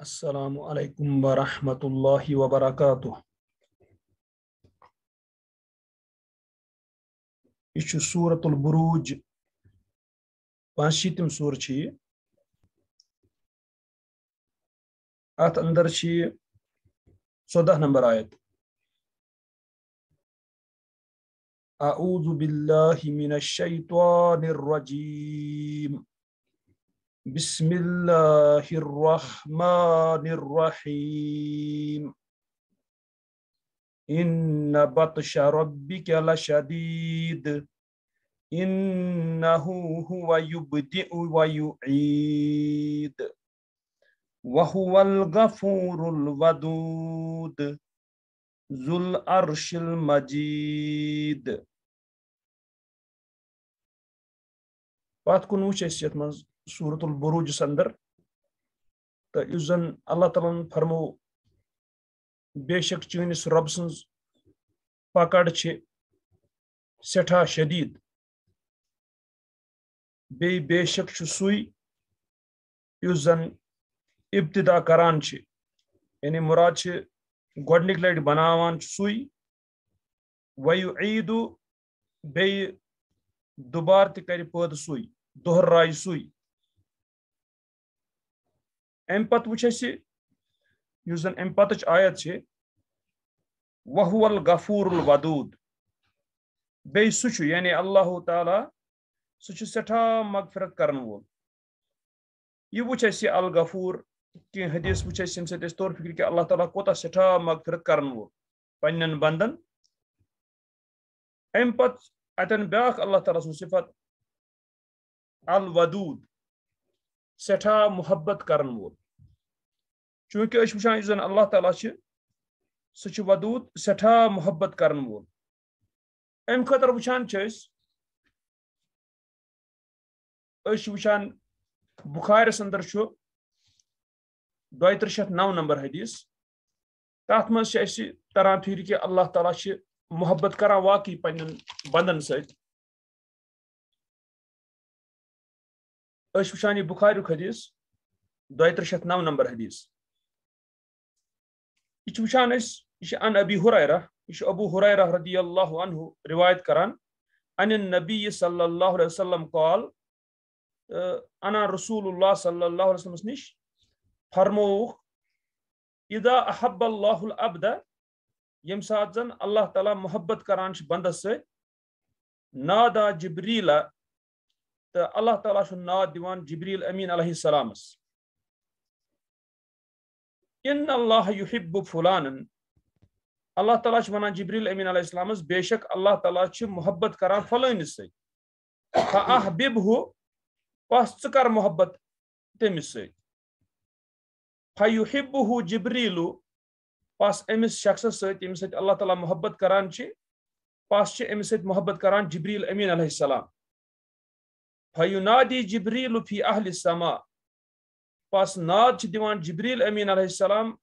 السلام عليكم ورحمة الله وبركاته إيش سورة البروج بانشيتم سورة شيء ات اندر شيء ژودہ نمبر آيات أعوذ بالله من الشيطان الرجيم بسم الله الرحمن الرحيم إن بطش ربك لشديد إنه هو يبدئ ويعيد وهو الغفور الودود ذو العرش المجيد بعد کن وچھ أسیت صورت البروجس اندر تو زن اللہ تعالیٰ فرمو بے شک چینس رب پکڑ سٹھا شدید بے شک سی اس زن ابتدا کران یعنی مراد گٹھ بناوان س سو ویو عید دبار تر پودہ سو دا س امہ پہ اس زن ام آیت سے وحو الغفور بیٚیہِ سُہ چھُ یعنی اللہ تعالیٰ سُہ چھُ سٮ۪ٹھاہ مغفرت کر وول یہِ یہِ وٕچھ اَسہِ الغفوٗر کینٛہہ حدیٖث وٕچھ اَسہِ ییٚمہِ سۭتۍ وچ طور فکر کہِ اللہ تعالیٰ کوتاہ سٮ۪ٹھاہ مغفرت کر وول پنٛنٮ۪ن اَمہِ پندن امین بیٛاکھ اللہ تعالیٰ سُنٛد صِفت الودوٗد سٹھا محبت کرن وول چونکہ اس وچھان یس اللہ تعالیٰ چھ سہ چھ ودود سٹھا محبت کرن وول ام خطر وچھان چھ اس اس وچھان بخارس اندر چھ 2309 نمبر حدیث تات مز چھ اس تران پھر کہ اللہ تعالیٰ چھ محبت کران واقعی پنن بندن سۭتۍ أش وشاني بخاري حديث حدیث درہ نو نمبر حدیث یہ أبي هريرة ان أبو حرائرہ رضي ابو عنه رواية اللہ روایت کران صلى صلی اللہ علیہ قال أنا رسول اللہ صلی اللہ وسلم نش فرموخ اذا احب اللہ العبد یم سات زن اللہ تعالی محبت بندس بند نادا جبریلہ تو اللہ تعالیٰ دیوان جبریل امین علیہ السلام فلان اللہ تعالیٰ ونان جبریل امین علیہ السلام بے شک اللہ تعالیٰ محبت کران فلانس ست بب ہو پس کر محبت ست یو حب ہبریل پس امس شخصس سی یمس سی اللہ تعالیٰ محبت كران پس امس سی محبت کران جبریل امین علیہ السلام فينادي جبريل في أهل السماء پس ناد چھ جبريل أمين عليه السلام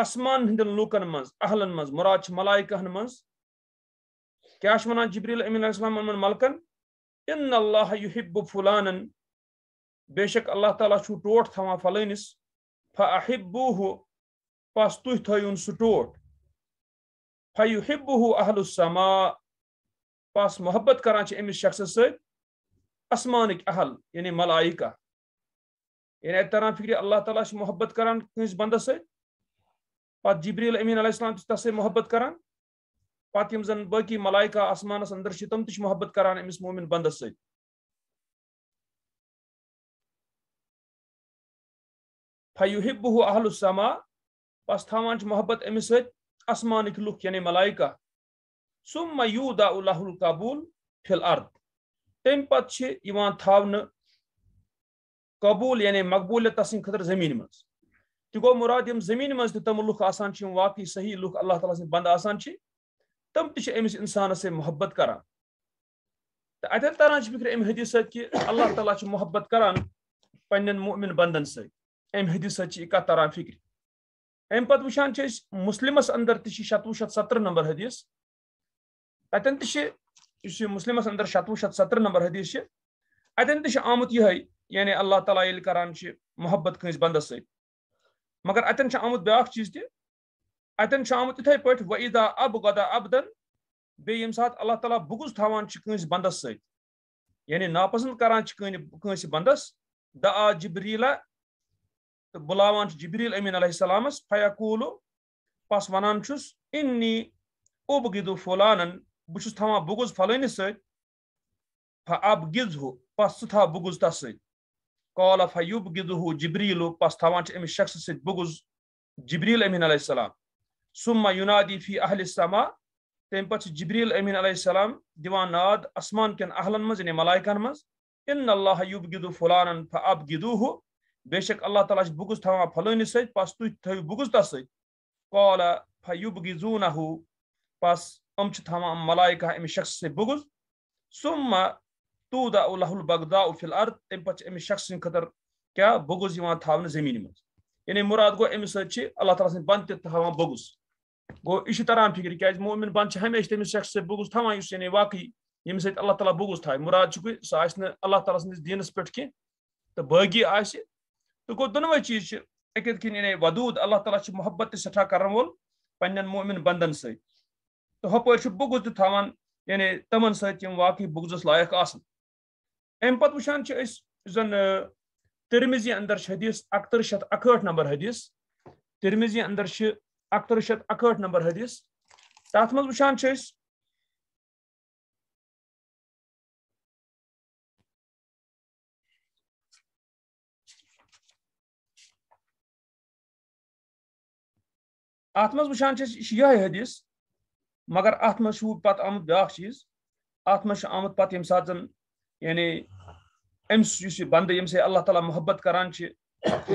اسمان ہندن لوکن مز أهل مز مراج ملائكة ملائکہن كاش منان جبريل أمين عليه السلام من ملکن ان الله يحب فلانا بشك الله تعالى شو توت ثما فلينس فأحبوه فاحبوہ توي تيون تھٲیوُن سُہ أهل السماء اہل محبت کران چھِ أمِس شخصس سۭتۍ اسمانک اہل یعنی ملائیکہ یعنی اب تران فکری اللہ تعالیٰ محبت کرانس بندس ستہ جبریل امین علیہ السلام تس سب محبت کران پات بلائکہ اسمانس اندر تم تحبت کار امس موم بندس سیوب ہُو اہل السما پس تا محبت امس ست اسمانک لکھ یعنی ملائکہ سم دا اللہ القبول پھل ارد تمہ توہ قبول یعنی مقبولیت سند خطر زمین مز تہ گو مراد یم زمین مز تم آسان واقعی صحیح للہ تعالیٰ سند آسان تم تمس انسان سے محبت کران تو اتن تران فکر ام حدیث کہ اللہ تعالیٰ محبت کران مومن بندن سی امحیث کت تران فکر امہ مسلمس اندر شتوہ شیت ستر نمبر حدیث اتن تک یُس یہِ مُسلِمَس اَنٛدر شَتوُہ شَتھ سَتتٕر نمبر حدیٖث چھِ اَتٮ۪ن تہِ چھِ آمُت یِہوٚے یعنی اللہ تعالیٰ ییٚلہِ کران چھِ محبت کٲنٛسہِ بنٛدَس سۭتۍ مگر اَتٮ۪ن چھُ آمُت بیٛاکھ چیٖز تہِ اَتٮ۪ن چھُ آمُت یِتھَے پٲٹھۍ وعیدا اب غدا ابدَن بیٚیہِ ییٚمہِ ساتہٕ اللہ تعالیٰ بُگُز تھاوان چھِ کٲنٛسہِ بنٛدَس سۭتۍ یعنی ناپسنٛد کران چھِ کٲنہِ کٲنٛسہِ بنٛدَس د آ جِبریٖلا تہٕ بُلاوان چھِ جِبریٖل أمیٖن علیہ السلامَس فیا کوٗلو پَس وَنان چھُس اِنی اوبگِدو فولانَن بہ تھا تھاوان بغز فلانس ست فب گز ہو پس سہ تھا بغز تس ست کال فا یوب گز ہو جبریل ہو پس تھاوان امس شخص ست بغز جبریل امین علیہ السلام سما یونادی فی اہل سما تم پہ جبریل امین علیہ السلام دیوان ناد اسمان کن اہلن من یعنی ملائکن من ان اللہ یوب گدو فلان فب گدو ہو بے شک اللہ تعالیٰ بغز تھاوان فلانس ست پس تھی بغز تس ست کال فیوب یوب گزو نہ ہو پس یم تھوان ملائکہ امس شخص سے بغض سما تو دا الہ البغدا فی الارض ام پتہ امس شخص سن خطر کیا بغض یوان تھاونہ زمین من یعنی مراد گو امس سچ اللہ تعالی سن بند تہ تھوان بغض گو اش تران فکر کیا از مومن بند چھ ہمیش تمس شخص سے بغض تھاوان یس یعنی واقعی یم سے اللہ تعالی بغض تھائے مراد چھ کو سا اس نے اللہ تعالی سن دینس پٹھ کی تہ باقی آس تو گو دنوے چیز چھ اکت کین یعنی ودود اللہ تعالی چھ محبت سٹھا کرن ول پنن مومن بندن سے तो हप बुगुज तवान यानी तम सम वाकई बुगजस लायक आम पत् वान जन तिरमिजी अंदर हदीस अकतर शत अकहठ नंबर हदीस तिरमिजी अंदर अकतर शत अकहठ नंबर हदीस तथ मज वान अत मज वान यह हदीस مگر ات منش پہ آمت بیاق چیز ات مجھ آمت پہ یم سات زن یعنی امس یہ بند یم سے اللہ تعالیٰ محبت کران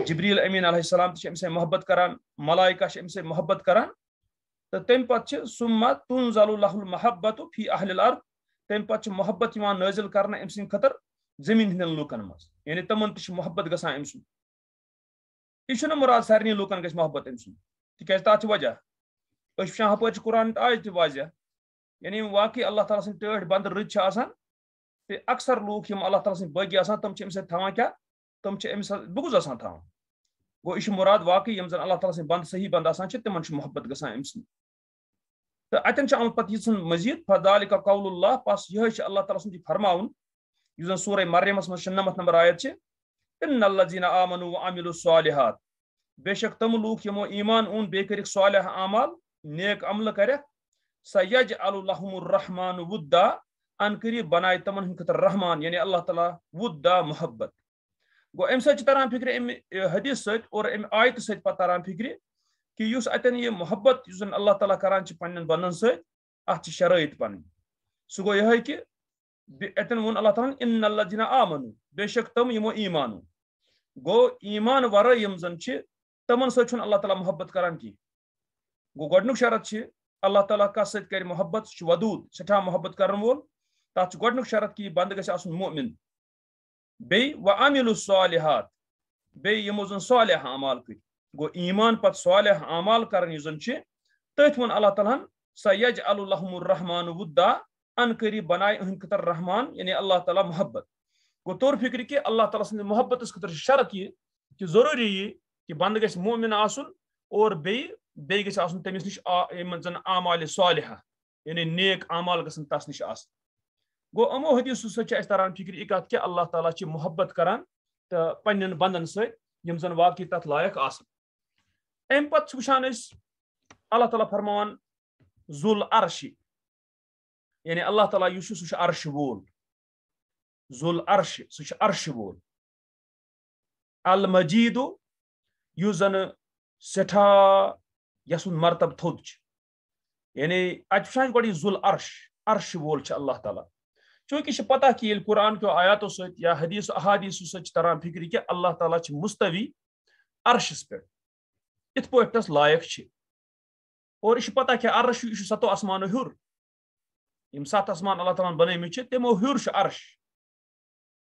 جبریل امین علیہ السلام سے محبت کران ملائکہ ام سے محبت کران تو تم پہ سما تن ضل اللہ المحبت فی اہل العط محبت یوان نازل کرنا ام سن خطر زمین ہند محبت گسان ام سن یہ مراد سارے لوکن گھ محبت ام سن تک تات وجہ تشان ہپ قرآن آج تہ واضح یعنی واقعی اللہ تعالیٰ سن ٹھ بند رت اکثر لوگ ہم اللہ تعالیٰ سن باقی آسان تم ام سات کیا تم بغض آسان تا گو یہ مراد واقعی یم زن اللہ تعالیٰ سن بند صحیح بند آسان تم محبت گا ام سن تو اتن آمد پہ یہ مزید فض کا قول اللہ بس یہ اللہ تعالیٰ سن جی فرما اس زن سورے مریمس مجھ سے نمت نمبر آیت الزین عامن و عامل الصالحات بے شک تم لوگ ہمو ایمان اون بیک صالح عمال نیک عمل سیج الحم الرحمان ودا ان قریب بنائے تمن ہند خطر رحمان یعنی اللہ تعالیٰ ودا محبت گو ام سی تران فکر ام حدیث ست اور ام آیت ست تران فکر کہ اس اتن یہ محبت زن اللہ تعالیٰ کران پن ست ات شرائط پن سہ گو یہ کہ اتن ون اللہ تعالیٰ ان اللہ دینا آمن بے شک تم یمو ایمانو گو ایمان یم زن تمن ست اللہ تعالیٰ محبت کران کی گو گۄڈنیُک شرط چھِ اللہ تعالیٰ کس سۭتۍ کرِ محبت سُہ چھُ ودوٗد سٮ۪ٹھاہ محبت کرن وول تتھ چھُ گۄڈنیُک شرط کہِ یہِ بنٛدٕ گژھِ آسُن مومِن بیٚیہِ وَ اَمِلُ صالحات بیٚیہِ یِمو زن صالح اعمال کٔرۍ گوٚو ایٖمان پتہٕ صالح اعمال کران یُس زن چھِ تٔتھۍ ووٚن اللہ تعالیٰ ہن سۄ یج اللہم الرحمان ودا ان قریٖب بنایہِ أہنٛدِ خٲطرٕ رحمان یعنی اللہ تعالیٰ محبت گوٚو طور فِکرِ کہِ اللہ تعالیٰ سٕنٛدِ محبتس خٲطرٕ چھُ شرط یہِ کہِ ضروٗری یہِ کہِ بنٛدٕ گژھِ مومِن آسُن اور بیٚیہِ بیٚیہِ گژھِ آسُن تٔمِس نِش یِمن زَن اعمالہِ صالحہ یعنی نیک اعمال گژھن تَس نِش آسٕنۍ گوٚو یِمو حدیٖثو سۭتۍ چھِ اَسہِ تَران فِکرِ یہِ کَتھ کہِ اللہ تعالیٰ چھِ محبت کَران تہٕ پنٛنٮ۪ن بَنٛدَن سۭتۍ یِم زَن واقعی تَتھ لایق آسَن اَمہِ پَتہٕ چھِ وٕچھان أسۍ اللہ تعالیٰ فرماوان ذُل عرشی یعنی اللہ تعالیٰ یُس چھُ سُہ چھُ عرشہِ وول ذُل عرشہِ سُہ چھُ عرشہِ وول المجیٖدُ یُس زَنہٕ سٮ۪ٹھاہ یسن مرتب تھوت یعنی اتنا گڈ ذل عرش عرش وول اللہ تعالیٰ چونکہ پتہ کہ یل قرآن کیو آیاتو یا حدیث و احادیثوں تران فکری کہ اللہ تعالیٰ کی مستوی عرشس پہ ات پس لائق اور یہ پتہ کہ عرش یہ ستو اسمانوں ہور یم سات آسمان اللہ تعالیٰ تمو ہور عرش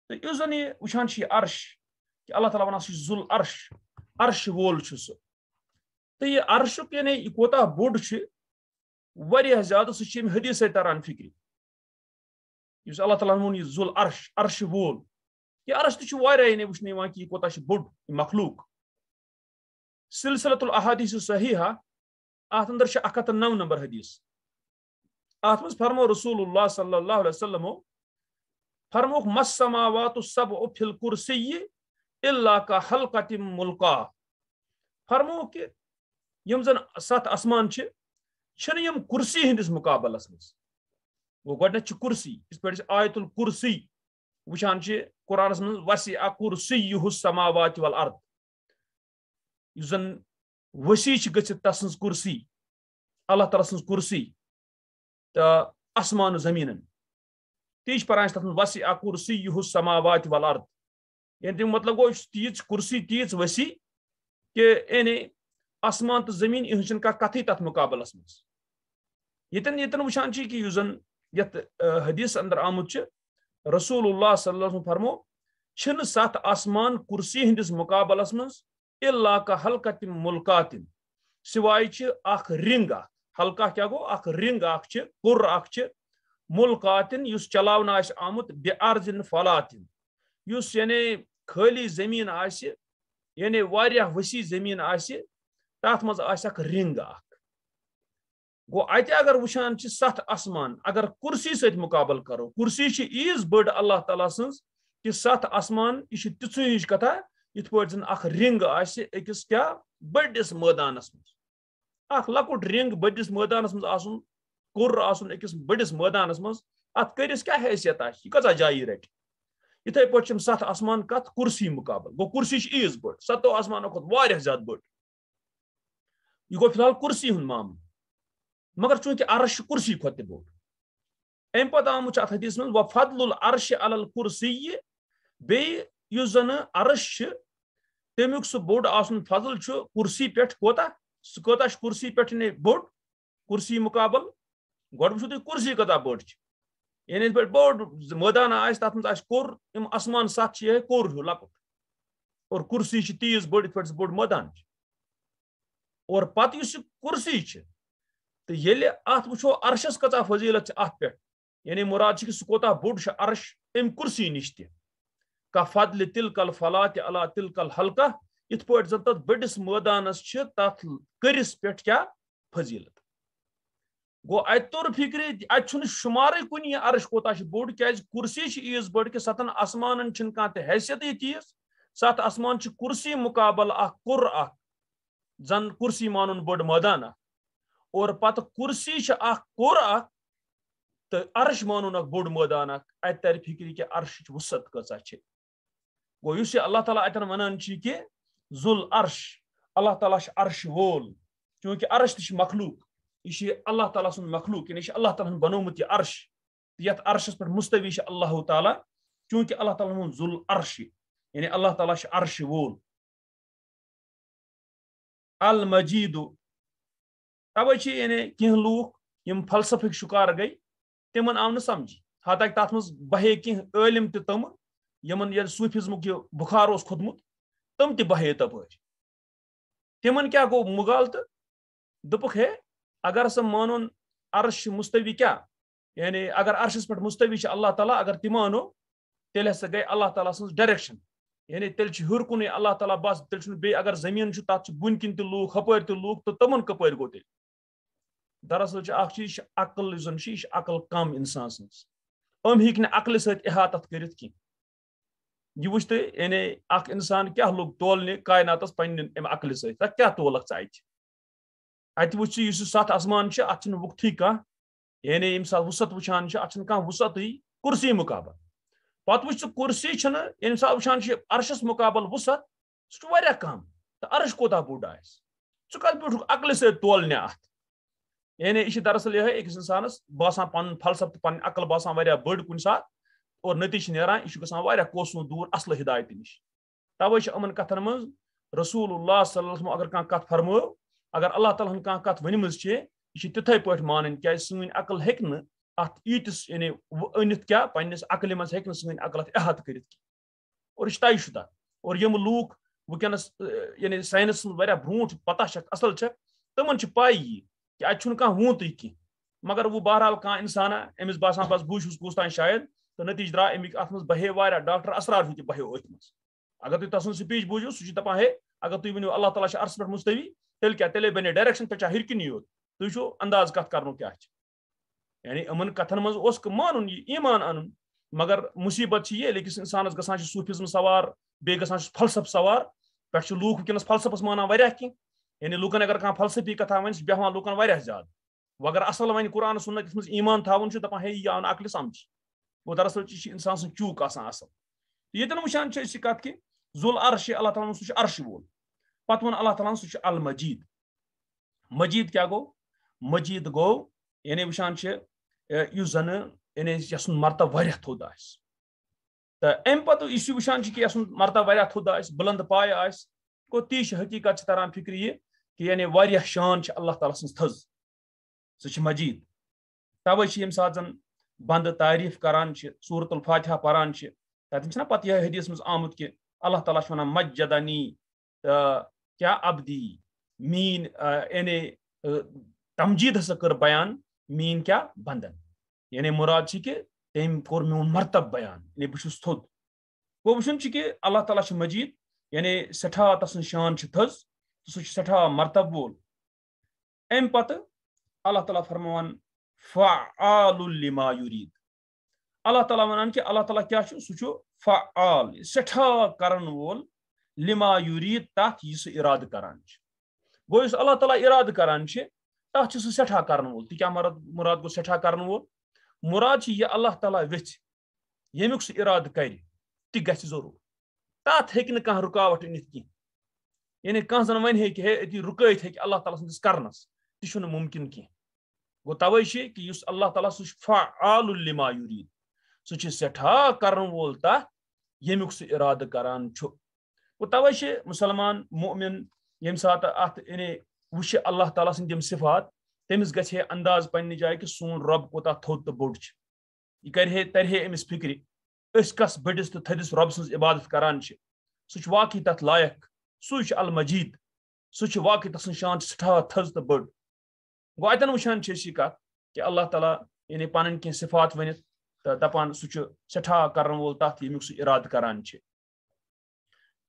تو اس زن یہ وان عرش کہ اللہ تعالیٰ ذل عرش عرش وول سہ تو یہ عرشک یعنی یہ کوت بوڑ چھ زیادہ سہیش حدیث تران فكر اس اللہ تعالیٰ یہ ذل عرش عرش وول یہ عرش یعنی تعین ووتہ بوڑھ یہ مخلوق سلسلۃ آت اندر اتر اکت نو نمبر حدیث آت مز فرمو رسول اللہ صلی اللہ علیہ وسلم فرموکھ مسما وات سب ور اللہ کا حلقت ملکاہ فرم کہ یم زن سات آسمان کرسی ہندس مقابلس چھ کرسی اس کسی چھ آیت الرسی وشان قرآن مسے عقو کرسی یہس سما وات ول عرت اس چھ گچھ تسنس کرسی اللہ تعالی سن کرسی تو اسمان زمین تیش پران چھ تسنس اکور سی یہس سما وات یعنی مطلب گو تیچ کرسی تیچ وسیع کہ یعنی आसमान तो जमीन इहन कह कथ तथ मुकाबल मं यन यन वुचान कि उस हदीस अंदर आमुत रसूल सल्लम फरमो सत आसमान कुर्सी हंदिस मुकाबल मं इला का हल्का तिम मुल्कात सिवाय रिंग हल्का क्या गो अख रिंग अख कुर अख मुल्कात चलावन आमुत बे अर्जन फलात यानी खाली जमीन आने वारिया वसी जमीन आ تک مزہ رنگ اخ گو اگر وان ست آسمان اگر کسی مقابل کرو کسی عیض بڑ ال اللہ تعالیٰ سن کہمان یہ ہش کتھا ات پہ زن انگ منٛز میدانس مز رنگ بڑس میدان مزر آکس بڑس میدان مز حیثیت آئی كت جائی رٹ یِم سَتھ آسمان كت گوٚو مقابل گو عیٖژ بٔڑ بڑ ستو آسمانوں واریاہ زیادہ بڑ یہ گو فی الحال کرسی ہن معاملہ مگر چونکہ عرش کرسی کھت بوٹ ام پتہ آمت ات حدیث من وفضل العرش علی الکرسی بی یو زن عرش تمیک سو بوڑ آسن فضل چھ کرسی پیٹھ کوتا کوتا چھ کرسی پیٹھ نے بوڈ کرسی مقابل گڈ چھ کرسی کتا بوڈ چھ یعنی پر بوڈ مدان آس تات من آس کور ام اسمان سات چھ کور ہو لکٹ اور کرسی چھ تیز بوڈ پیٹھ بوڈ مدان چھ اور پتہ پہ اسی ات ورشس کتیلت ات یعنی مراد سو بوڑھ عرش ام کرسی نش تہ کا فطلہ تل کل فلات ال تل كل حلکہ یا پی تب بڑس میدانس تلس پہ فضیلت گو اوور فکری اتنی شمارے کنش کوتھ بوڑ کے کرسی کے عیض بڑ کہ ساتن اسمان کہ حیثیت تیت سات آسمان کرسی مقابل کر اخ زن کرسی مان اور سے کرسی کور تو عرش مان بوڑ ات تر فکری کہ عرش وسط کی گو اس اللہ تعالیٰ اتن ونان کہ ذل عرش اللہ تعالیٰ عرش وول چونکہ عرش تش مخلوق یہ اللہ تعالیٰ سن مخلوق یعنی اللہ تعالیٰ بنوت یہ عرش یہ عرشس پہ مستوی اللہ تعالیٰ چونکہ اللہ تعالیٰ ذل عرش یعنی اللہ تعالیٰ عرش وول المجید یعنی کہ لوک یم فلسفک شکار گئی تمن آو ن سمجھی حتاکہ تک من تہ تم یمن یل صوفمک یہ بخار اس کھوتمت تم تہ تپ کیا گو مغال تو دپ اگر مانون عرش مستوی کیا یعنی اگر عرشس پہ مستوی اللہ تعالیٰ اگر تہ مانو تیل ہسا گئی اللہ تعالیٰ سن ڈائریکشن یعنی تیل ہون اللہ تعالیٰ باس تم اگر زمین تبدیل گنک کن تک ہپور لوگ تو تمن کپر گو تیل دراصل اختیش عقل یہ عقل کم انسان سن ہی نکل عقلہ سب احاطت یعنی کرنے انسان کیا لوگ تولنے کائنات پن عقل سک تول اتہ ویسے سات آسمان سے یعنی وقت سات وسط وچان اتنا کھان وسطی کرسی مقابل پتہ کرسی پہ ورسی چھ وانشس مقابل وسط واریاہ کم عرش سۭتۍ تولنہِ اتھ یعنی یہِ چھِ دراصل یہ باسان تہٕ پنٕنۍ عقل باسان کُنہِ سات اور چھِ نیران دوٗر اصلہٕ دور اصل ہدائتہ نش یِمن كن منٛز رسول اللہ صلی اللہ علیہ وسلم اگر اگر اللہ تعالیٰ چھِ ورن پٲٹھۍ مانٕنۍ کیازِ سٲنۍ عقل نہٕ اتس یعنی ہیٚکہِ کیا پنس عقل اور یہِ چھُ طے شُدہ اور یِم لوٗکھ وٕنکیٚنَس یعنی سائنس مزہ یی پتہ اصل چھُنہٕ کہ ووٗنتٕے کینٛہہ مگر وہ بہرحال أمِس امس بَس بس چھُس کُس تین شاید تو درٛاو درا امک منٛز بہے واریاہ ڈاکٹر اثرات ہوں بہت اتھی سپیٖچ بوٗزِو سپیچ چھُ سو ہے اگر ؤنِو اللہ تعالیٰ سے ارسل پہ مستوی تھی تیل یوت ڈائریکشن چھُو ہرکنی کَتھ کَرنُک کیٛاہ چھِ یعنی امن کتن مز اس مانن یہ ایمان ان مگر مصیبت یہ لیکن انسانس گسان صوفیزم سوار بے گسان فلسف سوار پہ لوگ وکس فلسفس مانا وارہ کی یعنی لوکن اگر کھانا فلسفی کتھا ون بہان لوکن وارہ زیادہ اگر اصل ون قرآن سنت مز ایمان تھا دپان ہے یہ آو عقل سمجھ وہ دراصل یہ انسان سن چوک آسان اصل یتن وچان کت کہ ذل عرش اللہ تعالیٰ سہ عرش وول پتہ ون اللہ تعالیٰ سہ المجید مجید کیا گو مجید گو یعنی وچان یعنی مرتب زنی سرتب و تھد آ ستب و تھدہ بلند پایا چھِ حقیقت سے تران فکر یہ کہ شان اللہ چھِ سن ساتہٕ س مجید تعریٖف سات چھِ تعریف الفاتحہ صورت چھِ تَتٮ۪ن چھِنہ پہ یہ حدیث منٛز آمت کہ اللہ تعالیٰ واقع مسجدہ نی تو کیا دی می یعنی تمجید کٔر بیان مین کیا بندن یعنی مراد سے کہ تم کور میون مرتب بیان یعنی بھس تھوت گو و کہ اللہ تعالیٰ مجید یعنی سٹھا تس شان تھز سو سا مرتب وول ام پتہ اللہ تعالیٰ فرمان ف عالما ریت اللہ تعالیٰ وان کہ اللہ تعالیٰ کیا سہ فعال سٹھا کرن وول لما ریت تک یہ سب اراد کر گوس اللہ تعالیٰ اراد کار تب سے سٹا کر وول تک مرد مراد گو سٹھا کرن وول مراد سے یہ اللہ تعالیٰ ویس یو اراد کر گز ضرور تب ہر کھانے رکاوٹ انت کن ون ہے کہ ہے اتنی اللہ تعالیٰ سنس کرنس ممکن کی گو تو کہ یس اللہ تعالیٰ سال الماورین سٹھا کرول تک یوک سہ اراد کر گو تو مسلمان مومن یمن سات یعنی اللہ تعالیٰ سن صفات تمس گھے انداز پنہ جائے کہ سون رب کو تھوت تو بوڑ یہ بوڑھے ترہے امس فکر اس کس بڑس تو تھدس رب عبادت کران سہ واقعی تت لائق سو المجید واقعی تس شان سٹھا تھز تو بڑ اتن وچان یہ کت کہ اللہ تعالیٰ یعنی پن کی صفات ورنت تو دپان سہ کرن وول تح یق سہ اراد كران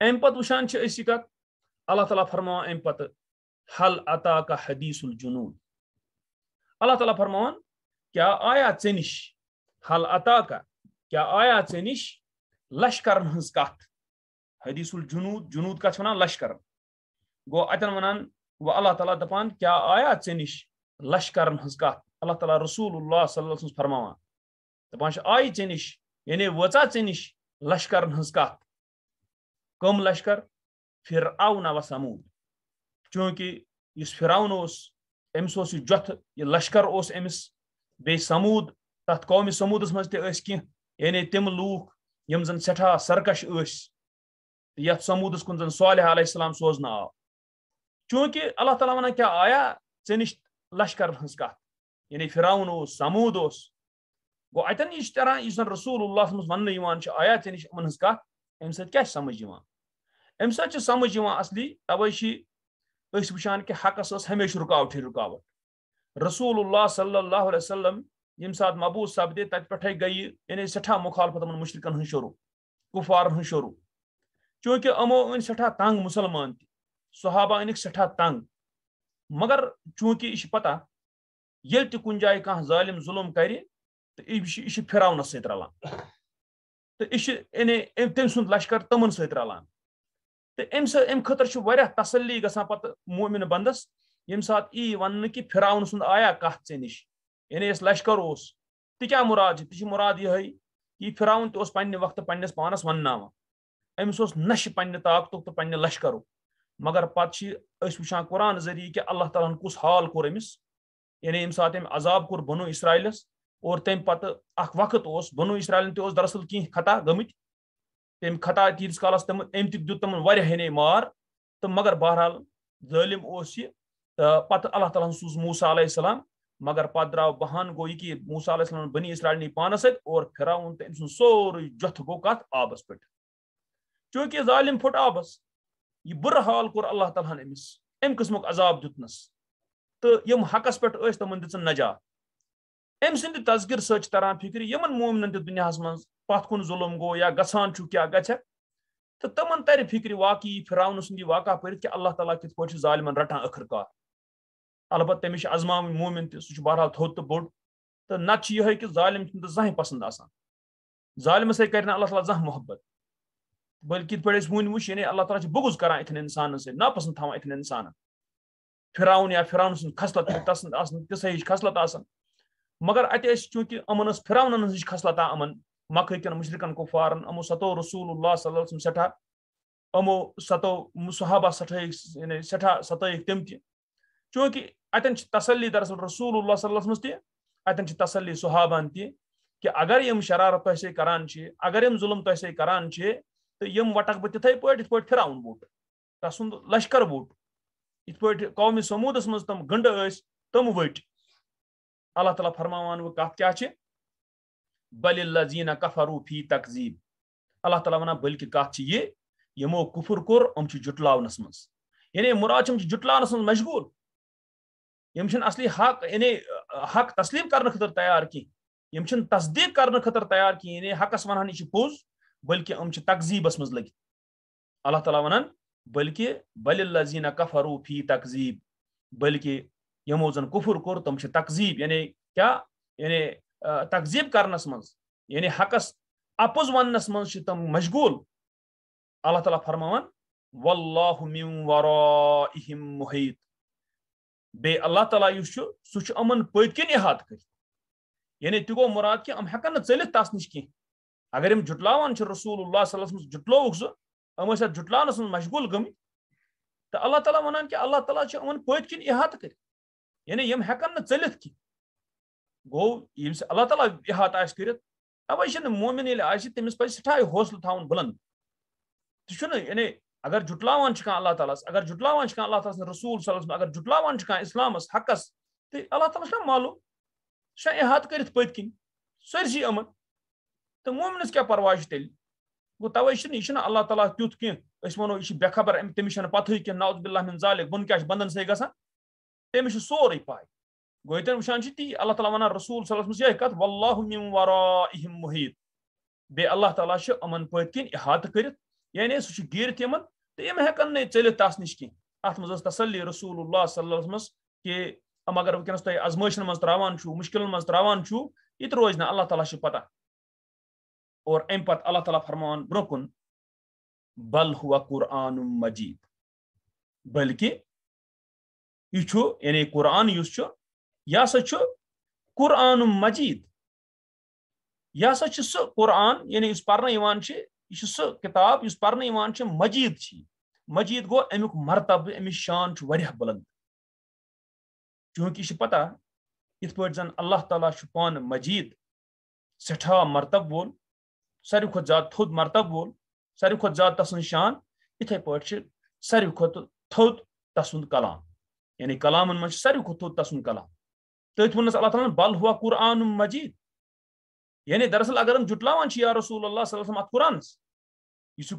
امہ پہ تعالیٰ فرما امہ حل عطا کا حدیث الجنود اللہ تعالیٰ فرمان کیا آیا کا نش حل اطا لشکرن لشکر کت حدیث الجنود جنود کاتا لشکر گو اتن ونان اللہ تعالیٰ دپان کیا آیا ے نش لشکر ہن کت اللہ تعالیٰ رسول اللہ صلی اللہ سن فرمان دپان آئی ٹے نش یعنی وچا ٹے نش لشکر ہن کت کم لشکر فرعون و سمود چونکہ یس فراؤن اس امس اس جت یہ لشکر اس امس بی سمود تت قومی سمود اس مزت اس کی یعنی تم لوگ یم زن سٹھا سرکش اس یت سمود اس کن زن صالح علیہ السلام سوزنا آو چونکہ اللہ تعالیٰ منہ کیا آیا چنشت لشکر ہنس کا یعنی فراؤن اس سمود اس گو ایتن اس طرح اس نے رسول اللہ سمس من نیوان چا آیا چنشت من ہنس کا امسا چا سمجھ جوان امسا چا سمجھ جوان اصلی تبایشی وچان کہ اس ہمیشہ رکاوٹ رکاوٹ رسول اللہ صلی اللہ علیہ و سلّم یمن سات محبوس سپدے گئی یعنی سٹھا مخالفت ان مشلکن ہن شروع ہن شروع چونکہ امو ان سٹھا تنگ مسلمان انک سٹھا تنگ مگر چونکہ یہ پتہ تہ کن جائے کھانا ظالم ظلم کر پھرنس ستھ رلان تو یہ یعنی تمہ سشکر تمہن ستان ام سا ام خطر شو واریاہ تسلی گژھان پت مومن بندس ام سات ای ون کی فراون سن آیا کہت سے نش یعنی اس لشکر اوس تی کیا مراد ہے تی چی مراد یہ ہے یہ فراون تی اس پانی وقت پانی اس پانی اس پانی اس پانی اس ام سو نش پانی تاک تو پانی لشکر مگر پات چی اس پشان قرآن ذریعی کہ اللہ تعالیٰ ان کو حال کو رمیس یعنی ام سات ام عذاب کو بنو اسرائیل اور تیم پات اخ وقت اوس بنو اسرائیل تی اوس درسل کی خطا گمیت تم خطہ تیت کالس ام تمہن ہنے مار تو مگر بہرحال ظالم اس پہ اللہ تعالیٰ سوز موسا علیہ السلام مگر پہ داؤ بہان گو یہ کہ موسا علیہ السلام بنی پانس ست اور پھرا تو سن سوری جت گو کت آبس چونکہ ظالم پھٹ آبس یہ بر حال کور اللہ تعالیٰ امس امن قٕسمُک عذاب دتنس تو ہم حقس پجات ام سذکر سر تران فکر مومنن تہِ دنس مز کن ظلم گو یا گسان چھو کیا گھک تو تمن تر فکر واقعی فراون پھر سی واقعہ پہلے کہ اللہ تعالیٰ کت پہ ظالمن رٹان اخر کار البتہ تہ سہ بہرحال تھوت تو بوڑھ تو یہ کہ ظالم زہن پسند آسان ظالم سے کرنا اللہ تعالیٰ زہ محبت بلکہ کت پیس وچ یعنی اللہ تعالیٰ بگز کران اتن انسان سے نا پسند اتن انسان انسان یا فراؤن سن خسلت تصحیش خصلت آسان مگر اتے چونکہ امن اس انس پنچ خصلتہ امن مشرقن کفارن امو ستو رسول اللہ صلی اللہ وسلم سٹھا امو ستو صحابہ یعنی سٹھا ستھ تم چونکہ اتن تسلی دراصل رسول اللہ صلی اللہ تہ اتن تسلی صحابان کہ اگر شرارت تہ کران چھ اگر ظلم تہ سی چھ تو یہ وٹک بہ بتائی پہ پھراؤن بوٹ تس لشکر ووٹ ات قومی سمودس مز تم گنڈ غس تم وٹ اللہ تعالیٰ فرما ہوا بل الزین کفرو فی تقزیب اللہ تعالیٰ ونان بلکہ کات چھ یہ یمو کفر کور ام چھ جٹلاونس من یعنی مراد چھ ام چھ جٹلاونس من مشغول یم چھن اصلی حق یعنی حق تسلیم کرنے خطر تیار کی یم چھن تصدیق کرنے خطر تیار کی یعنی حق اس ونان چھ پوز بلکہ ام چھ تقزیب اس من لگی اللہ تعالیٰ ونان بلکہ بل الزین کفرو فی تقزیب بلکہ یمو زن کفر کور تم تقزیب یعنی کیا یعنی تقزیب کرنس منس یعنی حقس اپز وننس منس تم مشغول اللہ تعالیٰ فرمان واللہ من ورائہم محیط بے اللہ تعالیٰ یہ چھو سوچ امن پوید کی نیہات کرتی یعنی تکو مراد کی ام حقن نتزلی تاس نیش کی اگر ام جتلاوان چھو رسول اللہ صلی اللہ علیہ وسلم جتلاو اگز ام ایسا جتلاوان سن مشغول گمی تا اللہ تعالیٰ منان کی اللہ تعالیٰ چھو امن پوید کی نیہات کرتی یعنی ام حقن نتزلی تاس نیش کی گو یہ سالیٰیٰیٰیٰیٰس کرو مٹاہ حصل تلند سہ یعنی اگر جٹلان کل تعال جٹلان اللہ تعالیٰ رسول صلی تعال رس جٹلان اسلامس حقس اللہ تعالیٰ چھ معلوم احاطہ کرت پت کن امن تو منسالا تبر تم پتہ ناعب اللہ گژھان سی گ سوری پائے گویتن تی اللہ تعالیٰ ونان رسول صلی اللہ علیہ وسلم کت واللہ من ورائہم محیط بے اللہ تعالیٰ چھ ان پت کر سیرت انکن چل تس نش کین مز تسلی رسول اللہ صلی اللہ علیہ وسلم کہ ام اگر وسائل ازماشن من ترانچو مشکل من ترانچ یہ اللہ تعالیٰ کی پتہ اور ام پت اللہ تعالیٰ فرمان برہ کن بل ہوا قرآن مجید بلکہ یہ یعنی قرآن اس یہِ سا چھُ قرآن مجید یہِ سا چھُ سُہ قرآن یعنی اس پرنہٕ یِوان چھِ یہِ چھُ سُہ کِتاب یُس پرنہٕ یِوان چھِ مجید چھِ مجید گو اَمیُک مرتبہٕ أمِس شان چھُ واریاہ بُلنٛد چوٗنٛکہِ یہِ چھِ پَتہ یِتھ پٲٹھۍ اللہ تعالیٰ چھُ پانہٕ مجید سٹھا مرتب وول ساروی کھۄتہٕ زیادٕ تھوٚد مرتب وول ساروی کھۄتہٕ زیادٕ تَسٕنٛز شان یِتھَے پٲٹھۍ چھِ ساروی کھۄتہٕ تھوٚد تَسُنٛد کلام یعنی کلامَن منٛز چھُ ساروی کھۄتہٕ تھوٚد تَسُنٛد کلام تت ونس اللہ تعالیٰ بل ہوا قرآن مجید یعنی دراصل اگر ہم جٹلان یا رسول اللہ وسلم افران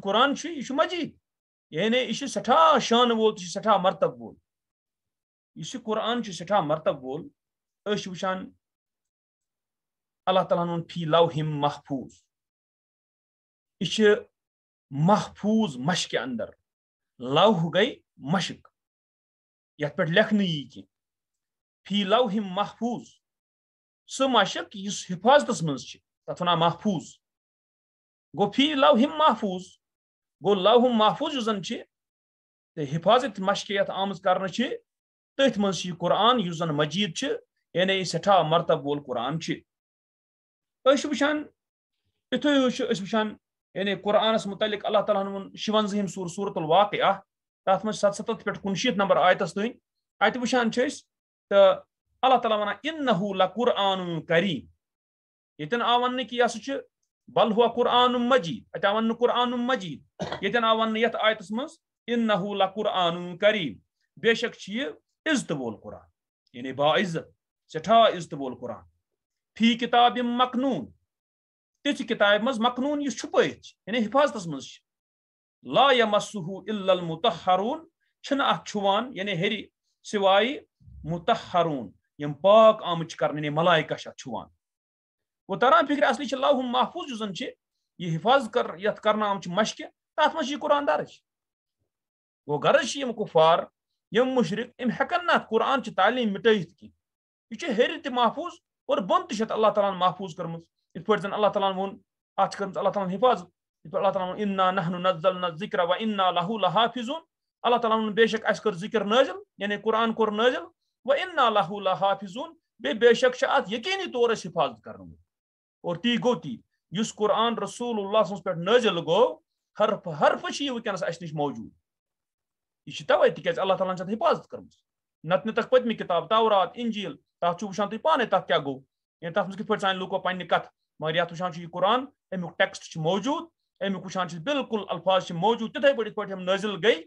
قرآن یہ مجید یعنی یہ سٹھا شان وول تو سٹھا مرتقبول قرآن مرتب وول اس وان اللہ تعالیٰ فی لوہ محفوظ یہ محفوظ مشکہ اندر لو گئی مشک یت پہ لکھن فی لو محفوظ سہ مشق اس حفاظت منچ تک ونان محفوظ گو فی لو محفوظ گو لو محفوظ اس زن کے حفاظت مشق یہ آم کر تف من سے یہ قرآن زن مجید یعنی سٹہ مرتب وول قرآن وشان اتر یعنی قرآن متعلق اللہ تعالیٰ و شوزہ صور صورت القاعق تک مجھ سے سات ستھ پنش نمبر آیتس تین اتنا تو اللہ تعالیٰ ونان ون لقرآن کریم یتن یہ سہ بل ہوا قرآن مجید اچھا، قرآن مجید یتن آو ون آیتس مز لکر لقرآن کریم بے شک یہ عزت وول قرآن یعنی با عزت سٹھا عزت وول قرآن فی کتاب مقنون تج کتاب مز مقنون یہ چھپت یعنی حفاظت مز لا یمسہ الا المطہرون چھن مسح چھوان یعنی ہری سوائی متحرون یم پاک کرنے یعنی ملائکہ شاہ چھوان وہ تران فکر اصلی لہ محفوظ یہ حفاظ کر کرنا مشکہ تک من سے قرآن درج گو غرض یم کفار یم مشرق ام ہکن نت قرآن تعلیم مٹئت کی یہ ہیر محفوظ اور بند تیش اللہ تعالیٰ محفوظ کرم پر زن اللہ تعالیٰ ون ات اللہ تعالیٰ حفاظت اللہ تعالیٰ انہا نحن نزلنا ذکر و انہا لہو لحافظون اللہ تعالیٰ نے بے شک اس کر ذکر نازل یعنی قرآن کور نازل و ان اللہ اللہ حافظ بے بے شکش اتھ یقینی طور اس حفاظت کرن اور تی گو تی یس قرآن رسول اللہ سنس پہ نزل گو حرف حرف وکنس اس نش موجود یہ توائے تاز اللہ تعالیٰ تک حفاظت کرم نتھ پتمن کتاب تورات انجیل تب وشان تی پانے کیا گو تک مجھ کتنی لوکو پن کتھ مگر یتھ قرآن وران ٹیکسٹ موجود امی وان بالکل الفاظ موجود تھی پھر ہم نزل گئی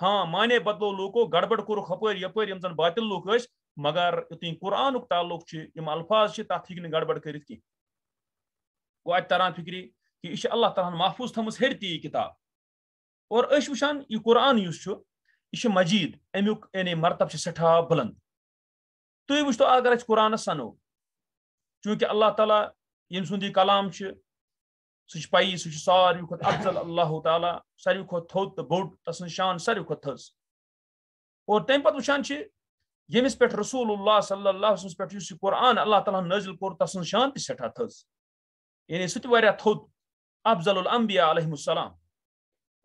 ہاں مانے بدلو لوکو گڑبڑ کور باطل اس مگر اوت قرآن تعلق سے یم الفاظ کے تب ہر گڑبڑ کر تران فکری کہ یہ اللہ تعالیٰ محفوظ تھمس ہر تی کتاب اور اس یہ قرآن یہ مجید امیک یعنی مرتبہ سٹھا بلند اگر اس قرآن سنو چونکہ اللہ تعالیٰ یم سی کلام سوچ پائی سوچ ساروی اکھت افضل اللہ تعالیٰ ساروی اکھت تھوت تا بھوٹ تسن شان ساروی اکھت تھز اور تین پت وشان چھے یہ میں رسول اللہ صلی اللہ علیہ وسلم اس پیٹھ قرآن اللہ تعالی نزل کر تسن شان تی سٹھا تھز یعنی ستی واریا تھوت افضل الانبیاء علیہ السلام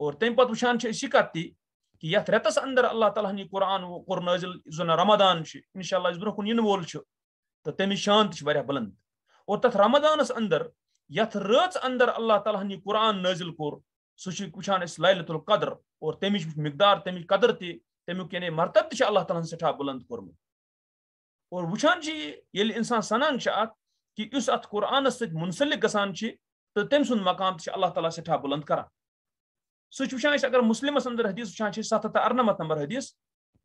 اور تین پت وشان چھے اسی کرتی کہ یہ تریتس اندر اللہ تعالی نی قرآن و قرآن نزل زن رمضان چھے انشاءاللہ اس برخون یہ وول چھے تو تیمی شان تیش واریا بلند اور تت رمضان اس اندر یت رچ اندر اللہ تعالیٰ ہن یہ قرآن نازل کر سوچی کچھان اس لائلت القدر اور تیمیش مقدار تیمی قدر تی تیمی یعنی مرتب تیش اللہ تعالیٰ ہن سٹھا بلند کرمو اور وچان جی یہ لئے انسان سنان شاہد کی اس ات قرآن اس سے منسلک گسان چی تو تیم سن مقام تیش اللہ تعالیٰ سٹھا بلند کرا سوچی وچان اس اگر مسلم اس اندر حدیث وچان چی ساتھ تا ارنمت نمبر حدیث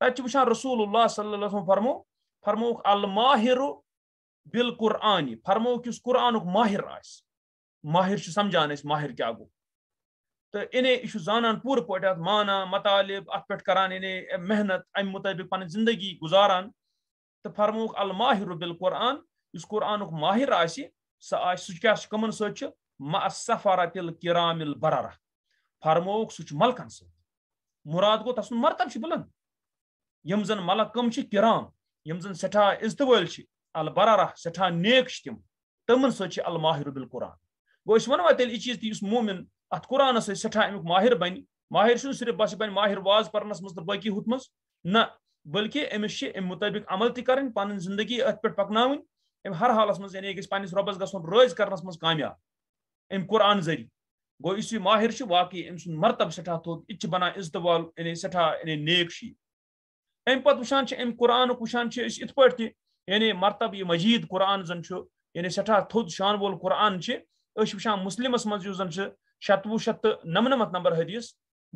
تیچی وچان رسول اللہ صلی اللہ علیہ وسلم فرمو فرموک الماہر بالقرآنی فرموک اس قرآنک ماہر آئیس ماہر اس ماہر کیا گو تو یہ زانان پور پہ مانا مطالب کران انہیں محنت ام مطابق پن زندگی گزاران تو فرموک الماہر بالقرآن اس قرآن ماہر آس آ سچ کمن السفارت الکرام البرہ فرموک ملکن سچ مراد گو تس مرتب سے بلند زن ملک کم کرام یمزن سٹھا عزت ول البرارہ سٹھا نیک تم تمن الماہ الماہر بالقرآن گو اس ونوا تیل یہ چیز تھی اس مومن ات قرآن سے سٹھا امیک ماہر بن ماہر چھن صرف بس بن ماہر واز پرنس مز تو باقی ہوت مز نہ بلکہ امس چھ ام مطابق عمل تہ کرن پن زندگی ات پہ پکناون ام ہر حالس مز یعنی گس پنس ربس گسن رٲز کرنس مز کامیاب ام قرآن ذریعہ گو اس ماہر چھ واقعی ام سن مرتب سٹھا تھوت یہ بنان عزت وال یعنی سٹھا یعنی نیک شی ام پت وشان چھ ام قرآن وشان چھ اس ات پٲٹھۍ تہِ یعنی مرتب یہ مجید قرآن زن چھ یعنی سٹھا تھوٚد شان وول قرآن چھ أش وشان مسلمس مز یُس زن چھُ شَتوُہ شیٚتھ تہٕ نَمنَمَتھ نمبر حدیٖث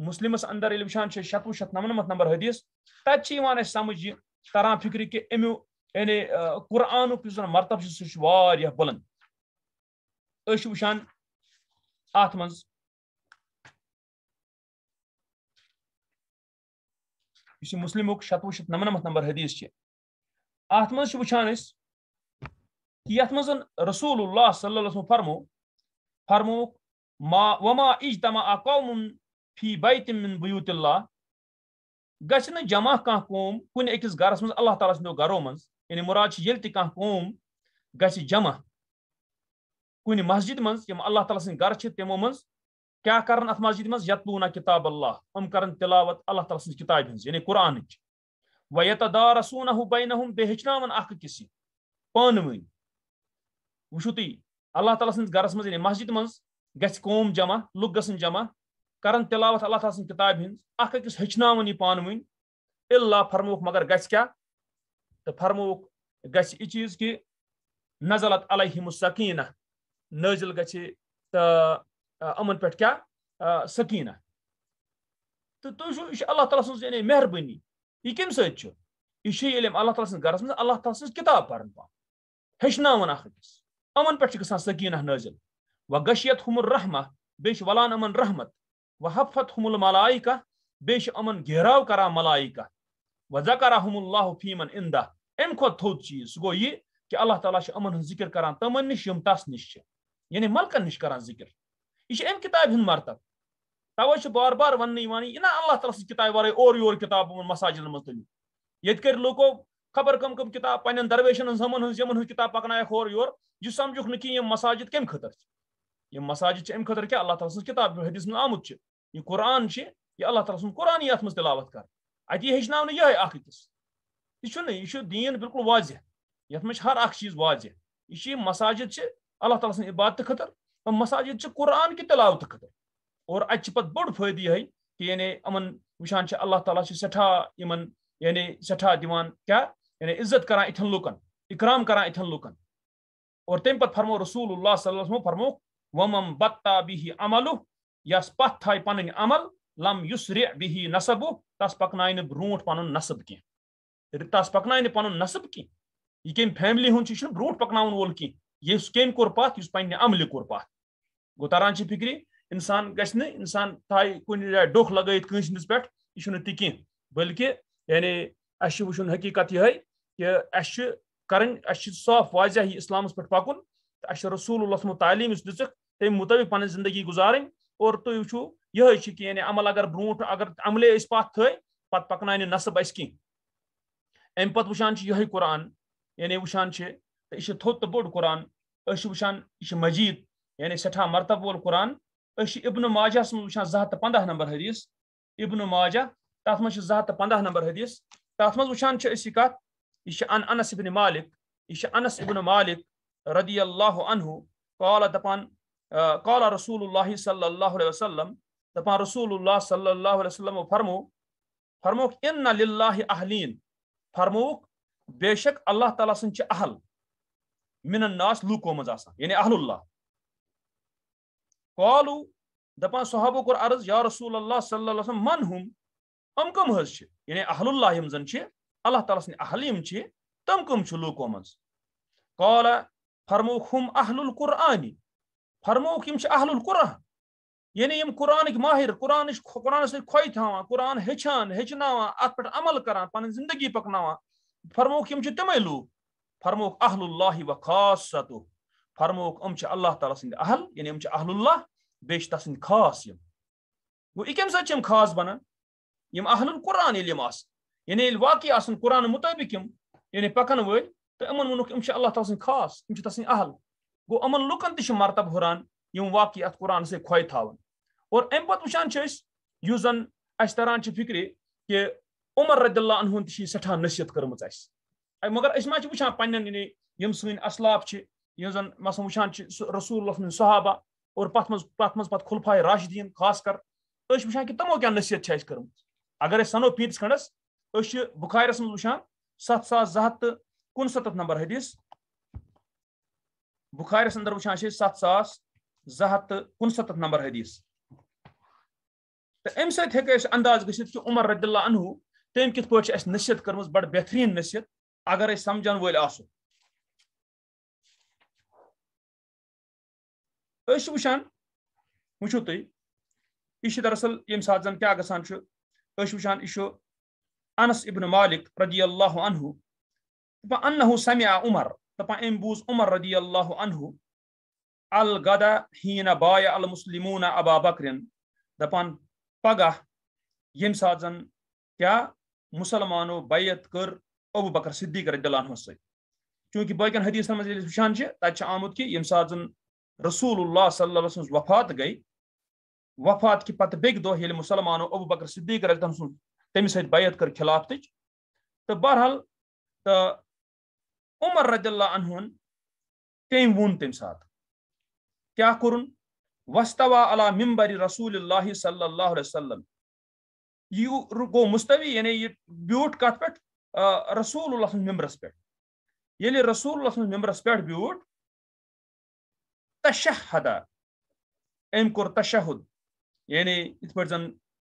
مسلمس انٛدر ییٚلہِ وٕچھان چھِ شَتوُہ شیٚتھ نَمنَمَتھ نمبر حدیٖث تَتہِ چھِ یِوان اَسہِ سَمٕجھ یہِ تران فِکرِ کہِ اَمیُو یعنی قُرآنُک یُس زَن مرتب چھُ سُہ چھُ واریاہ بُلنٛد أسۍ چھِ وٕچھان اَتھ منٛز یُس یہِ مُسلِمُک شَتوُہ شیٚتھ نَمنَمَتھ نمبر حدیٖث چھِ اَتھ منٛز چھِ وٕچھان أسۍ کہِ یَتھ منٛز رسول اللہ صلی اللہ علیہ وسلم فرمو فرموک ما وما اجتماع قوم فی بیت من بیوت اللہ گشن جمع کان قوم کن اکس گارس منز اللہ تعالیٰ سنو گارو منز یعنی مراد چی یلتی کان قوم گشن جمع کن محجد منز یم اللہ تعالیٰ سنو گارس چی تیمو منز کیا کرن ات محجد منز یتلونا کتاب اللہ ام کرن تلاوت اللہ تعالیٰ سنو کتاب منز یعنی قرآن چی ویتدارسونہ بینہم بہچنا من اکر کسی پانوین وشوتی اللہ تعالیٰ سرس مزے یعنی مسجد گژھِ قوم جمع گژھن جمع کرن تلاوت اللہ تعالیٰ سن کتاب ہن یہِ پانہٕ ؤنۍ اللہ فرموک مگر یہِ چیٖز کہِ نزلت چیز سکیٖنہ نٲزِل علیہ تہٕ سکین پٮ۪ٹھ کیٛاہ سکیٖنہ تہٕ کیا سکینا تو چھُ اللہ تعالیٰ سی یعنی مہربانی یہ کم سیشی اللہ تعالیٰ گرس منٛز اللہ سٕنٛز کِتاب کتاب پڑھا پہ ہچن أکِس امن پہ گا سکینہ نازل و گشیت ہم الرحمہ بیش ولان امن رحمت و حفت ہم الملائکہ بیش امن گھیراو کرا ملائکہ و ذکرہ ہم اللہ فیمن اندہ ام کھوت تھوت چیز سو گو یہ کہ اللہ تعالیٰ چھ امن ذکر کران تمن نش یم تس نش چھ یعنی ملکن نش کران ذکر یہ ام کتاب ہن مرتب توے چھ بار بار وننے یوان یہ نہ اللہ تعالیٰ سی کتاب ورے اور یور کتاب مساجدن مز تلیو یت کر لوکو خبر کم کم کتاب درویشن پھروشن کتاب پکنائیں ہور یہ سمجھ نکل یہ مساجد کم خطر یہ مساجد ام خطر کیا اللہ تعالیٰ سن کتاب حدیث آمت آمد یہ قرآن یہ اللہ تعالیٰ قرآن یہ اتنی تلاوت کر یہ اکس یہ یہ دین بالکل واضح یت یہ ہر اخ چیز واضح یہ مساجد کے اللہ تعالیٰ سن عبادت اور مساجد قرآن کی تلاوت خطر اور اتھ پہ ات فائدہ یہ کہ یعنی امن وچان اللہ تعالیٰ سٹھا یعنی سٹھا کیا یعنی عزت کران اتھن لکن اکرام کران اتھن لکن اور تم پت فرمو رسول اللہ صلی اللہ علیہ وسلم فرمو ومم بطا بیہی عملو یا پت تھائی پنن عمل لم یسرع بیہی نصبو تس پکنائن برونٹ پنن نصب کی تس پکنائن پنن نصب کی یہ کم فیملی ہون چیشن برونٹ پکناون وول کی یہ اس کم کور پات یس پنن عمل کور پات گو گتاران چی فکری انسان گشن انسان تھائی کنی جائے ڈوخ لگائیت کنشنس پیٹ یہ چھنے تکین بلکہ یعنی اچھے حقیقت یہ کریں صاف واضح یہ اسلامس پہ پکنہ رسول اللہ سم تعلیم اس تم مطابق پن زندگی گزارن اور تھی وچو یہ کہ یعنی اگر عملے اس پات تھے پہ اس کی ام پت پہ یہ قرآن یعنی وچان یہ تھوت تو بوڑ قرآن وچان یہ مجید یعنی سٹھا مرتب وول قرآن ماجہ ماجہس وچان زہ پندہ نمبر حدیث ابن ماجہ پندہ نمبر حدیث تاتھ مز چه چھ اسی کت یہ ان انس ابن مالک یہ انس ابن مالک رضی اللہ عنہ قال دپان قال رسول الله صلى الله عليه وسلم دپان رسول الله صلى الله عليه وسلم فرمو فرموک ان لله اهلين فرموک بشك الله تعالى سنچ اهل من الناس لوکو مز آسان یعنی اہل اللہ قالو دپان صحابو کور عرض يا رسول الله صلى الله عليه وسلم من هم ہم کم حض چھے یعنی اہل اللہ ہمزن چھے اللہ تعالیٰ سنی اہل ہم چھے تم کم چھو لوکو منز قولا فرموک ہم اہل القرآنی فرموک ہم چھے احل القرآن یعنی ہم قرآن کی ماہر قرآن اس قرآن سے کھوئی تھا قرآن ہچان ہچنا ہوا آت عمل کران پانے زندگی پکنا ہوا فرموک ہم چھے تمہیں لو فرموک احل اللہ و خاصتو فرموک ہم چھے اللہ تعالیٰ سنی اہل یعنی ہم چھے احل اللہ بیشتہ سنی خاص یہ کیم سچے ہم خاص بنا یم اہل القرآن علم آس یعنی ییل واقعی آسن قرآن مطابق یم یعنی پکن ول تو امن ونک ام اللہ تعالی سن خاص ام تس اہل گو امن لکن تش مرتب ہران یم واقعی ات قرآن سے کھوئی تھاون اور ام پت وشان چھس یوزن اس تران چھ فکری کہ عمر رضی اللہ عنہ تش سٹھا نصیحت کرمچ اس مگر اس ما چھ وشان پنن یعنی یم سن اسلاف چھ یوزن ما سن وشان چھ رسول اللہ سن صحابہ اور پتھ مز پتھ مز پتھ خلفائے راشدین خاص کر اس وشان کہ تمو کیا نصیحت چھ اس کرمت اگر سنو پیتس کھنڈس اسچارس مز و سات ساس کُنسَتتھ نمبر حدیث بخارس ادر و سات ساس کُنسَتتھ نمبر حدیث تو انداز گٔژھِتھ کہِ عمر رد اللہ کِتھ پٲٹھۍ کت اَسہِ نصیحت کٔرمٕژ بڑھ بہتریٖن نصیحت اگر سمجھن تُہۍ یہِ چھِ دراصل کیٛاہ گژھان چھُ انس ابن مالک رضی اللہ انہ سمع عمر دہان بوز عمر رضی اللہ الغدہ ہین بایا المسلمون ابا بکر دپان پگہ یم سات زن کیا مسلمانو بیت ابو بکر اللہ عنہ ست چونکہ باقی حدیثنگ ومت کہ رسول اللہ صلی اللہ وسلم وفات گئی وفات پتہ بیک دہل مسلمان مسلمانو ابو بکر صدیق ریکم تمہ سر خلافت تو بہرحال تو عمر رضی اللہ عنہ تم وون تمہ سات کیا کرن وستوا علا ممبری رسول اللہ صلی اللہ علیہ وسلم یہ رکو مستوی یعنی یہ بیوٹ کت پہ رسول اللہ سن نمبرس پہ یل رسول اللہ سن ممبرس پہ بیوٹ تشہ حد کور کشاہد یعنی پہ زن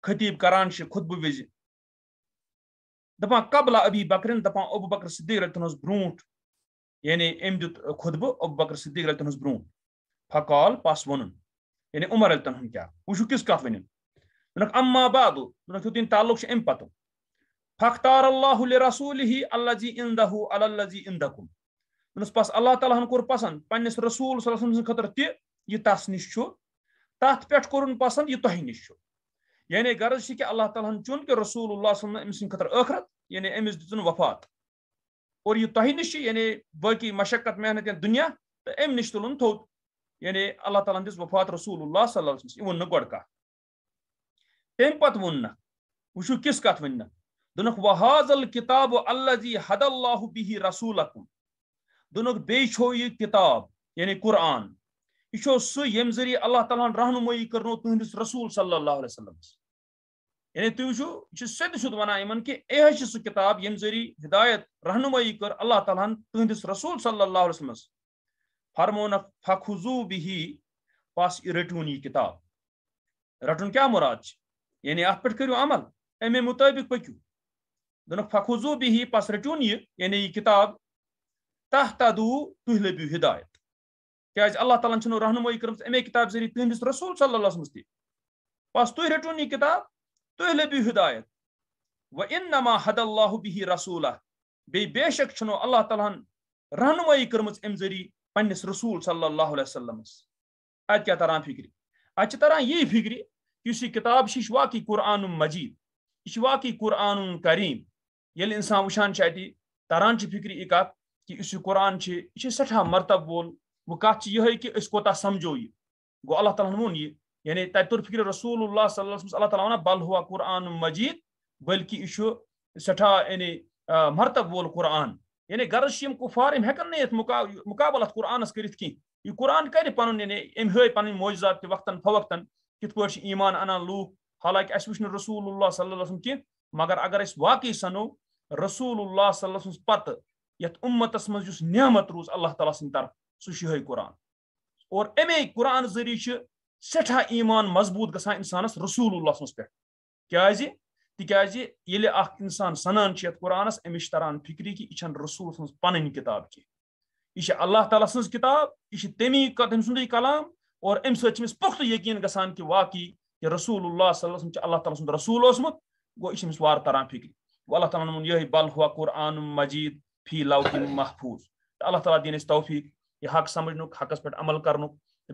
خطیب کران خطبہ وز دپان قبلہ ابی بکرن دپان ابو بکر صدیق رتن ہن برو یعنی ام دیکھ خطبہ ابو بکر صدیق رتن ہن برو فقال پاس و یعنی عمر رتن ہن کیا کس ون اما بعد دنک دیکھیں تعلق ام پتوں فختار اللہ ال رسول عنده اللہ جی اللہ جی پاس اللہ تعالی ہن کور پسند پنس رسول صلی اللہ علیہ وسلم خطر تی یہ تس نش تتھ پیٹھ کورن پسند یہ تہی نش یعنی غرض کہ اللہ تعالیٰ چون کہ رسول اللہ صلی اللہ علیہ وسلم خطر اخرت یعنی امس دن وفات اور یہ تہ نش یعنی باقی مشقت محنت یا یعنی دنیا تو ام نش تلن تھو یعنی اللہ تعالیٰ دس وفات رسول اللہ صلی اللہ علیہ وسلم گوڑ کا تم پت ون وچو کس کت ون دنک وحاظ الکتاب اللہ جی حد اللہ بہ رسولکم دنک بیچ ہو یہ کتاب یعنی قرآن یہ سہ یم ذریعہ اللہ تعالیٰ رہنمائی کرنو تہندس رسول صلی اللہ علیہ وسلم یعنی کہ اے سہ کتاب یم ذریعہ ہدایت رہنمائی کر اللہ تعالیٰ تہندس رسول صلی اللہ علیہ وسلم فرمون فخو بہی پاس یہ یہ کتاب رٹن کیا مراد یعنی ات کرو عمل امے مطابق پکو فخو بہی پس رٹون یہ یعنی یہ کتاب تہ تدو تہ لبو ہدایت کچھ اللہ تعالیٰ رہنمی کرے کتاب ذریعہ تہس رسول صلی اللہ علیہ مس بس تھی رٹن یہ کتاب تھی لب ہدایت و ان نما حد اللہ بہی رسول بے شک شکو اللہ تعالیٰ رہنمی کرم ام ذریعہ پنس رسول صلی اللہ علیہ و سلّم ات تران فکر اترانی فکر اس یہ کتاب یہ واقعی قرآن مجید یہ واقعی قرآن قریم یل یعنی انسان وشان تران فکری یہ کات کہ اس قرآن یہ سٹھا مرتب وول وہ یہ کہ اس سمجھو یہ گو اللہ تعالیٰ ون یہ یعنی تر فکر رسول اللہ صلی اللہ اللہ تعالیٰ بل ہوا قرآن مجید بلکہ یہ سٹھا یعنی مرتب وول قرآن یعنی کفار غرضار ہوں مقابلت قرآن یہ قرآن کر پن یعنی ام ہا پوجہ وقتاً فوقتاً کت پہ ایمان انا حالانکہ اس و رسول اللہ صلی اللہ علیہ وسلم کی مگر اگر اس واقعی سنو رسول اللہ صلی اللہ وسلم پتہ یت امتس نعمت روز اللہ تعالیٰ طرف سوش قرآن اور امے قرآن ذریعہ سٹھا ایمان مضبوط گانسان رسول اللہ سکے اخسان سنانس امس تران فکری یہِ چھَنہٕ رسول کِتاب کینٛہہ کتاب کی اللہ تعالیٰ کِتاب کتاب چھِ تمی تٔمۍ سُنٛدُے کلام اور امس پختہ یقین گژھان کہِ واقعی رسول اللہ صلی اللہ چھُ اللہ تعالیٰ سسول گو یہ تران فکری اللہ تعالیٰ وے بل ہوا قرآن مجید فی لم محفوظ اللہ تعالیٰ اَسہِ توفیٖق یہ حق سمجھن حقس پہ عمل کر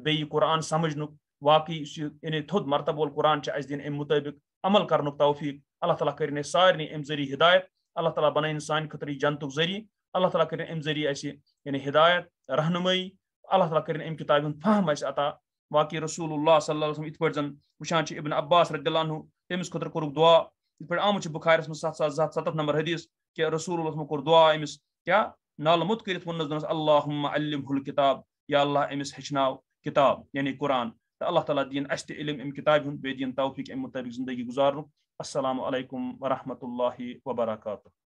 بی قرآن سمجھن واقعی اس یعنی تھود مرتبہ وول قرآن اس دین ام مطابق عمل کر توفیق اللہ تعالیٰ کرن سارے ام ذریعہ ہدایت اللہ تعالیٰ بنائن سانہ خطر جنت ذریعہ اللہ تعالیٰ کرن ام ذریعہ اس یعنی ہدایت رہنمائی اللہ تعالیٰ کرن ام کتاب ہند فہم اس عطا واقعی رسول اللہ صلی اللہ علیہ وسلم ات پہ زن وچان ابن عباس رضی اللہ عنہ تمس خطر کور دعا ات پہ آمت بخارس من سات ساس زت ست نمبر حدیث کہ رسول اللہ کور دعا امس کیا نالے مت کر اللہ علم حل کتاب یا اللہ امس ہچناو کتاب یعنی قرآن تو اللہ تعالیٰ دین اس علم ام کتاب ہند دین توفیق ام مطابق زندگی گزارن السلام علیکم ورحمۃ اللہ وبرکاتہ